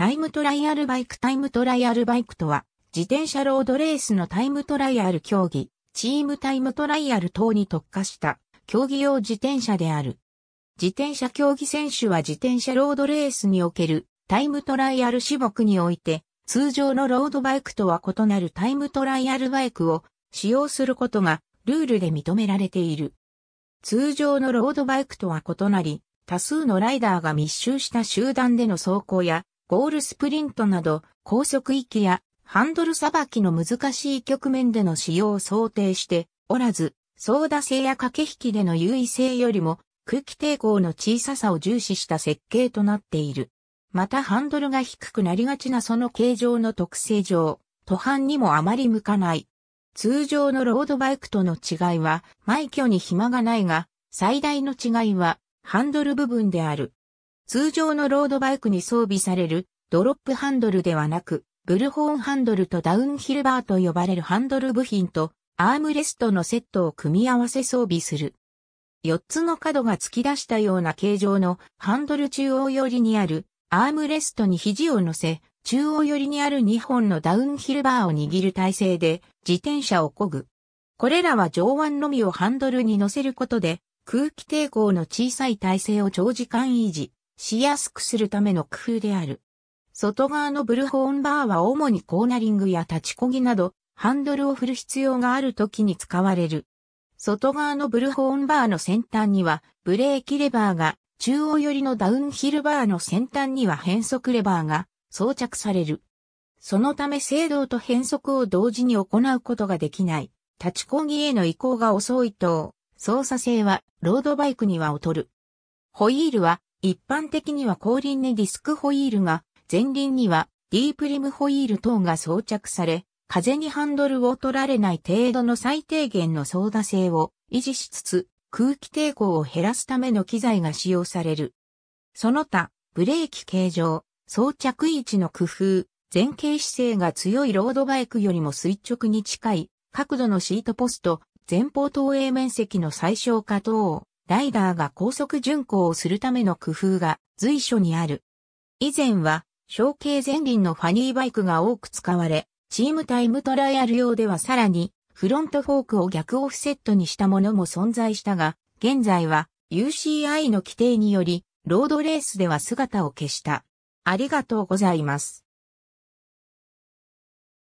タイムトライアルバイクタイムトライアルバイクとは、自転車ロードレースのタイムトライアル競技、チームタイムトライアル等に特化した競技用自転車である。自転車競技選手は自転車ロードレースにおけるタイムトライアル種目において、通常のロードバイクとは異なるタイムトライアルバイクを使用することがルールで認められている。通常のロードバイクとは異なり、多数のライダーが密集した集団での走行やゴールスプリントなど、高速域やハンドルさばきの難しい局面での使用を想定しておらず、操舵性や駆け引きでの優位性よりも空気抵抗の小ささを重視した設計となっている。またハンドルが低くなりがちなその形状の特性上、途半にもあまり向かない。通常のロードバイクとの違いは、埋挙に暇がないが、最大の違いは、ハンドル部分である。通常のロードバイクに装備されるドロップハンドルではなく、ブルホーンハンドルとダウンヒルバーと呼ばれるハンドル部品とアームレストのセットを組み合わせ装備する。4つの角が突き出したような形状のハンドル中央寄りにあるアームレストに肘を乗せ、中央寄りにある2本のダウンヒルバーを握る体勢で自転車を漕ぐ。これらは上腕のみをハンドルに乗せることで空気抵抗の小さい体勢を長時間維持。しやすくするための工夫である。外側のブルホーンバーは主にコーナリングや立ちこぎなど、ハンドルを振る必要がある時に使われる。外側のブルホーンバーの先端には、ブレーキレバーが、中央寄りのダウンヒルバーの先端には変速レバーが装着される。そのため制動と変速を同時に行うことができない。立ちこぎへの移行が遅いと、操作性はロードバイクには劣る。ホイールは一般的には後輪にディスクホイールが、前輪にはディープリムホイール等が装着され、風にハンドルを取られない程度の最低限の操舵性を維持しつつ、空気抵抗を減らすための機材が使用される。その他、ブレーキ形状、装着位置の工夫、前傾姿勢が強いロードバイクよりも垂直に近い、角度のシートポスト、前方投影面積の最小化等、ライダーが高速巡航をするための工夫が随所にある。以前は、小径前輪のファニーバイクが多く使われ、チームタイムトライアル用ではさらに、フロントフォークを逆オフセットにしたものも存在したが、現在は UCI の規定により、ロードレースでは姿を消した。ありがとうございます。